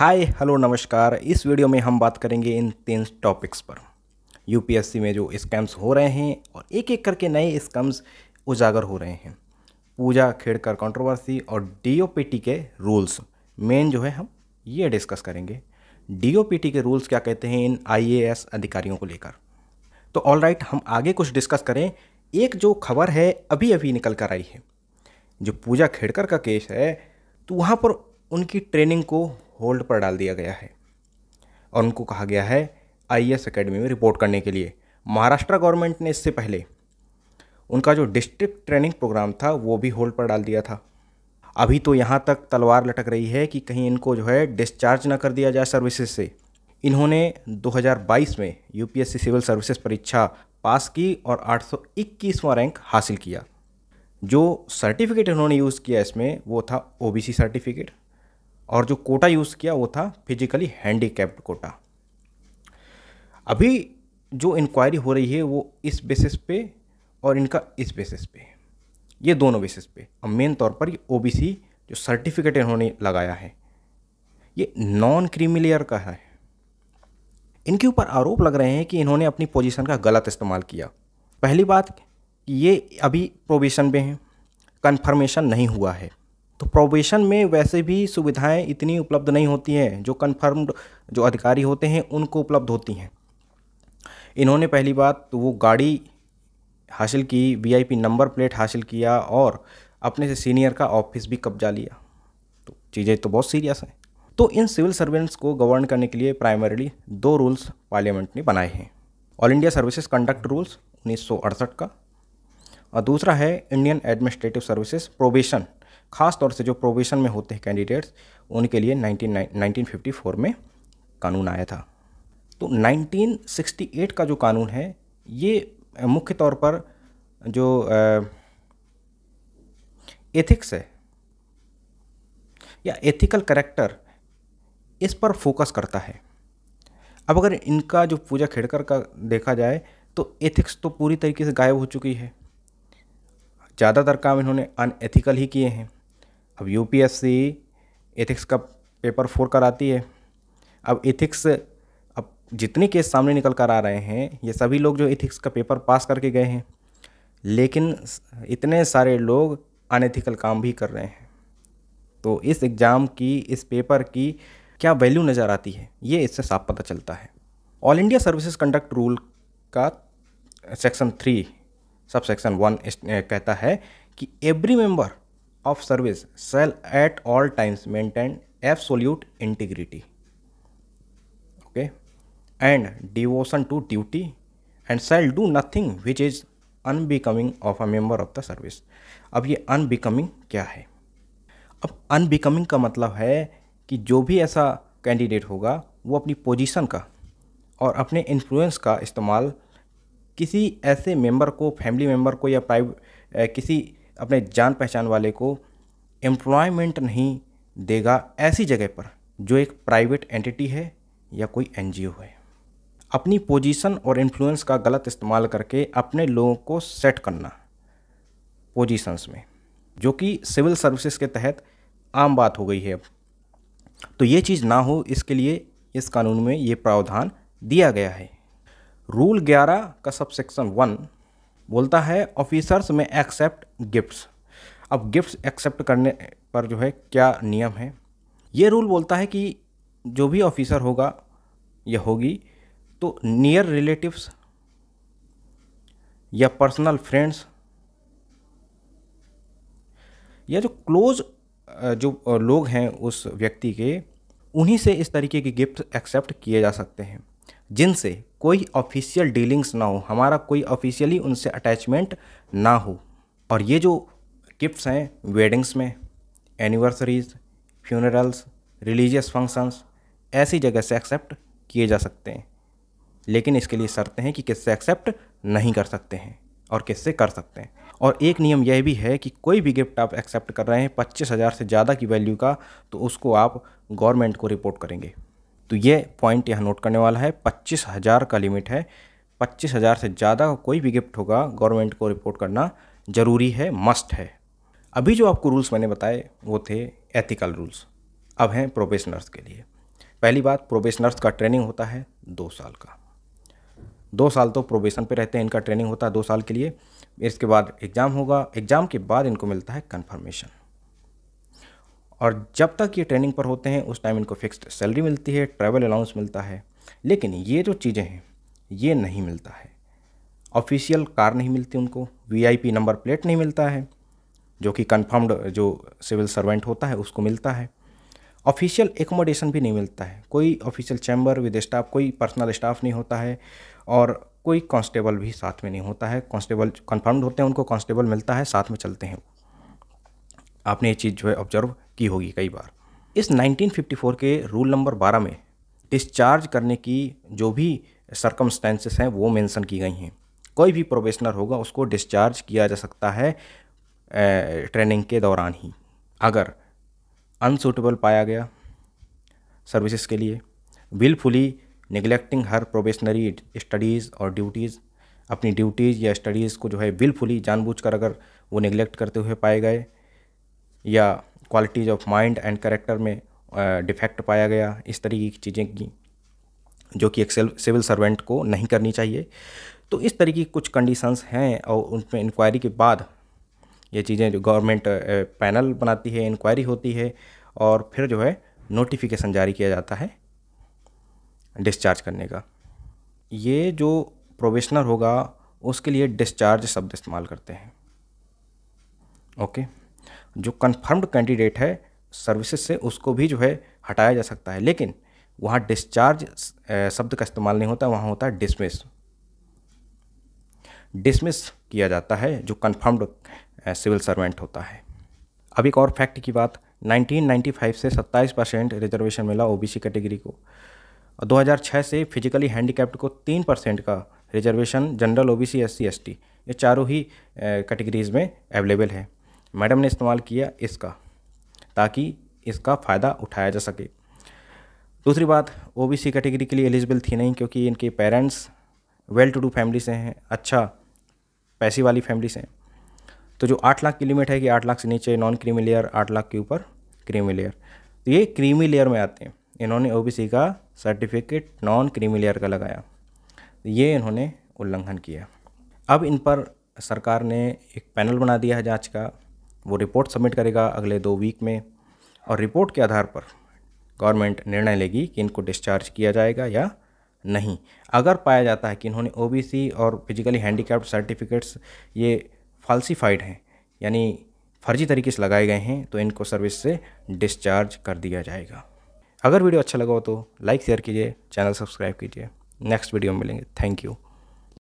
hi hello नमस्कार इस video में हम बात करेंगे इन तीन टॉपिक्स पर यूपीएससी में जो स्कैम्स हो रहे हैं और एक एक करके नए स्कैम्स उजागर हो रहे हैं पूजा खेड़कर कंट्रोवर्सी और डीओपीटी के रूल्स मेन जो है हम ये डिस्कस करेंगे डीओपीटी के रूल्स क्या कहते हैं इन आईएएस अधिकारियों को लेकर तो ऑल राइट हम आगे कुछ डिस्कस करें एक जो खबर है अभी अभी निकल कर आई है जो पूजा खेड़कर का केस है तो वहाँ पर उनकी ट्रेनिंग को होल्ड पर डाल दिया गया है और उनको कहा गया है आई एस अकेडमी में रिपोर्ट करने के लिए महाराष्ट्र गवर्नमेंट ने इससे पहले उनका जो डिस्ट्रिक्ट ट्रेनिंग प्रोग्राम था वो भी होल्ड पर डाल दिया था अभी तो यहाँ तक तलवार लटक रही है कि कहीं इनको जो है डिस्चार्ज ना कर दिया जाए सर्विसेज से इन्होंने 2022 में यूपीएससी सिविल सर्विसेज परीक्षा पास की और 821वां रैंक हासिल किया जो सर्टिफिकेट इन्होंने यूज़ किया इसमें वो था ओबीसी सर्टिफिकेट और जो कोटा यूज़ किया वो था फिजिकली हैंडीकैप्ड कोटा अभी जो इंक्वायरी हो रही है वो इस बेसिस पे और इनका इस बेसिस पे ये दोनों बेसिस पे अब मेन तौर पर ये ओबीसी जो सर्टिफिकेट इन्होंने लगाया है ये नॉन क्रीमी का है इनके ऊपर आरोप लग रहे हैं कि इन्होंने अपनी पोजीशन का गलत इस्तेमाल किया पहली बात ये अभी प्रोबेशन पे हैं कन्फर्मेशन नहीं हुआ है तो प्रोबेशन में वैसे भी सुविधाएं इतनी उपलब्ध नहीं होती हैं जो कन्फर्म्ड जो अधिकारी होते हैं उनको उपलब्ध होती हैं इन्होंने पहली बात तो वो गाड़ी हासिल की वीआईपी नंबर प्लेट हासिल किया और अपने से सीनियर का ऑफिस भी कब्जा लिया तो चीज़ें तो बहुत सीरियस हैं तो इन सिविल सर्वेंट्स को गवर्न करने के लिए प्राइमरीली दो रूल्स पार्लियामेंट ने बनाए हैं all India services conduct rules उन्नीस का और दूसरा है इंडियन एडमिनिस्ट्रेटिव सर्विसेज प्रोबेशन ख़ास तौर से जो प्रोबेशन में होते हैं कैंडिडेट्स उनके लिए 19 1954 में कानून आया था तो 1968 का जो कानून है ये मुख्य तौर पर जो एथिक्स है या एथिकल करेक्टर इस पर फोकस करता है अब अगर इनका जो पूजा खेड़कर का देखा जाए तो एथिक्स तो पूरी तरीके से गायब हो चुकी है ज़्यादातर काम इन्होंने अनएथिकल ही किए हैं अब यूपीएससी एथिक्स का पेपर फोर कराती है अब एथिक्स अब जितने केस सामने निकल कर आ रहे हैं ये सभी लोग जो एथिक्स का पेपर पास करके गए हैं लेकिन इतने सारे लोग अनएथिकल काम भी कर रहे हैं तो इस एग्ज़ाम की इस पेपर की क्या वैल्यू नज़र आती है ये इससे साफ पता चलता है all India services conduct rule का section three sub section one कहता है कि every member of service shall at all times maintain absolute integrity okay and devotion to duty and shall do nothing which is unbecoming of a member of the service अब ये unbecoming क्या है अब unbecoming का मतलब है कि जो भी ऐसा कैंडिडेट होगा वो अपनी पोजीशन का और अपने इन्फ्लुएंस का इस्तेमाल किसी ऐसे मेंबर को फैमिली मेंबर को या प्राइवेट किसी अपने जान पहचान वाले को एम्प्लॉयमेंट नहीं देगा ऐसी जगह पर जो एक प्राइवेट एंटिटी है या कोई एन है अपनी पोजीशन और इन्फ्लुएंस का गलत इस्तेमाल करके अपने लोगों को सेट करना पोजीशंस में जो कि सिविल सर्विसेज के तहत आम बात हो गई है अब तो ये चीज़ ना हो इसके लिए इस कानून में ये प्रावधान दिया गया है रूल 11 का सब सेक्शन वन बोलता है ऑफिसर्स में एक्सेप्ट गिफ्ट्स अब गिफ्ट्स एक्सेप्ट करने पर जो है क्या नियम है ये रूल बोलता है कि जो भी ऑफिसर होगा या होगी तो नियर रिलेटिव्स या पर्सनल फ्रेंड्स या जो क्लोज जो लोग हैं उस व्यक्ति के उन्हीं से इस तरीके के गिफ्ट एक्सेप्ट किए जा सकते हैं जिनसे कोई ऑफिशियल डीलिंग्स ना हो हमारा कोई ऑफिशियली उनसे अटैचमेंट ना हो और ये जो गिफ्ट्स हैं वेडिंग्स में एनिवर्सरीज फ्यूनरल्स रिलीजियस फंक्शंस ऐसी जगह से एक्सेप्ट किए जा सकते हैं लेकिन इसके लिए शर्तें हैं कि किससे एक्सेप्ट नहीं कर सकते हैं और किससे कर सकते हैं और एक नियम यह भी है कि कोई भी गिफ्ट आप एक्सेप्ट कर रहे हैं पच्चीस हज़ार से ज़्यादा की वैल्यू का तो उसको आप गवर्नमेंट को रिपोर्ट करेंगे तो ये पॉइंट यहाँ नोट करने वाला है पच्चीस हज़ार का लिमिट है पच्चीस हज़ार से ज़्यादा कोई भी गिफ्ट होगा गवर्नमेंट को रिपोर्ट करना ज़रूरी है मस्ट है अभी जो आपको रूल्स मैंने बताए वो थे एथिकल रूल्स अब हैं प्रोबेशनर्स के लिए पहली बात प्रोबेशनर्स का ट्रेनिंग होता है दो साल का दो साल तो प्रोबेशन पे रहते हैं इनका ट्रेनिंग होता है दो साल के लिए इसके बाद एग्ज़ाम होगा एग्ज़ाम के बाद इनको मिलता है कन्फर्मेशन और जब तक ये ट्रेनिंग पर होते हैं उस टाइम इनको फिक्स्ड सैलरी मिलती है ट्रैवल अलाउंस मिलता है लेकिन ये जो चीज़ें हैं ये नहीं मिलता है ऑफिशियल कार नहीं मिलती उनको वीआईपी नंबर प्लेट नहीं मिलता है जो कि कन्फर्म्ड जो सिविल सर्वेंट होता है उसको मिलता है ऑफिशियल एकोमोडेशन भी नहीं मिलता है कोई ऑफिशियल चैम्बर विद स्टाफ कोई पर्सनल स्टाफ नहीं होता है और कोई कांस्टेबल भी साथ में नहीं होता है कांस्टेबल कन्फर्म्ड होते हैं उनको कांस्टेबल मिलता है साथ में चलते हैं आपने ये चीज़ जो है ऑब्जर्व की होगी कई बार इस 1954 के रूल नंबर 12 में डिस्चार्ज करने की जो भी सरकमस्टेंसेस हैं वो मेंशन की गई हैं कोई भी प्रोबेशनर होगा उसको डिस्चार्ज किया जा सकता है ट्रेनिंग के दौरान ही अगर अनसूटेबल पाया गया सर्विसेज के लिए wilfully neglecting her probationary studies और ड्यूटीज़ अपनी ड्यूटीज़ या स्टडीज़ को जो है विलफुली जानबूझकर अगर वो निगलेक्ट करते हुए पाए गए या qualities of mind and character में डिफेक्ट पाया गया इस तरीके की चीज़ें की जो कि एक सिविल सर्वेंट को नहीं करनी चाहिए तो इस तरीके की कुछ कंडीशंस हैं और उनमें इंक्वायरी के बाद ये चीज़ें जो गवर्नमेंट पैनल बनाती है इंक्वायरी होती है और फिर जो है नोटिफिकेशन जारी किया जाता है डिस्चार्ज करने का ये जो प्रोबेशनर होगा उसके लिए डिस्चार्ज शब्द इस्तेमाल करते हैं ओके जो कन्फर्म्ड कैंडिडेट है सर्विसेज से उसको भी जो है हटाया जा सकता है लेकिन वहाँ डिस्चार्ज शब्द का इस्तेमाल नहीं होता वहाँ होता है डिसमिस डिसमिस किया जाता है जो कन्फर्म्ड सिविल सर्वेंट होता है अब एक और फैक्ट की बात 1995 से 27 परसेंट रिजर्वेशन मिला ओबीसी कैटेगरी को 2006 से फिजिकली हैंडीकैप्ड को 3 परसेंट का reservation general OBC SC ST ये चारों ही कैटेगरीज़ में अवेलेबल है मैडम ने इस्तेमाल किया इसका ताकि इसका फ़ायदा उठाया जा सके दूसरी बात ओबीसी कैटेगरी के लिए एलिजिबल थी नहीं क्योंकि इनके parents well to do family से हैं अच्छा पैसे वाली फैमिली से हैं तो जो आठ लाख की लिमिट है कि आठ लाख से नीचे नॉन क्रीमी लेयर आठ लाख के ऊपर क्रीमी लेयर तो ये क्रीमी लेयर में आते हैं इन्होंने सी का सर्टिफिकेट नॉन क्रीमी लेयर का लगाया ये इन्होंने उल्लंघन किया अब इन पर सरकार ने एक पैनल बना दिया है जांच का वो रिपोर्ट सबमिट करेगा अगले दो वीक में और रिपोर्ट के आधार पर गवर्नमेंट निर्णय लेगी कि इनको डिस्चार्ज किया जाएगा या नहीं अगर पाया जाता है कि इन्होंने ओ और फिजिकली हैंडीकैप्ड सर्टिफिकेट्स ये फालसीफाइड हैं यानी फर्जी तरीके से लगाए गए हैं तो इनको सर्विस से डिस्चार्ज कर दिया जाएगा अगर वीडियो अच्छा लगा हो तो लाइक शेयर कीजिए चैनल सब्सक्राइब कीजिए नेक्स्ट वीडियो में मिलेंगे थैंक यू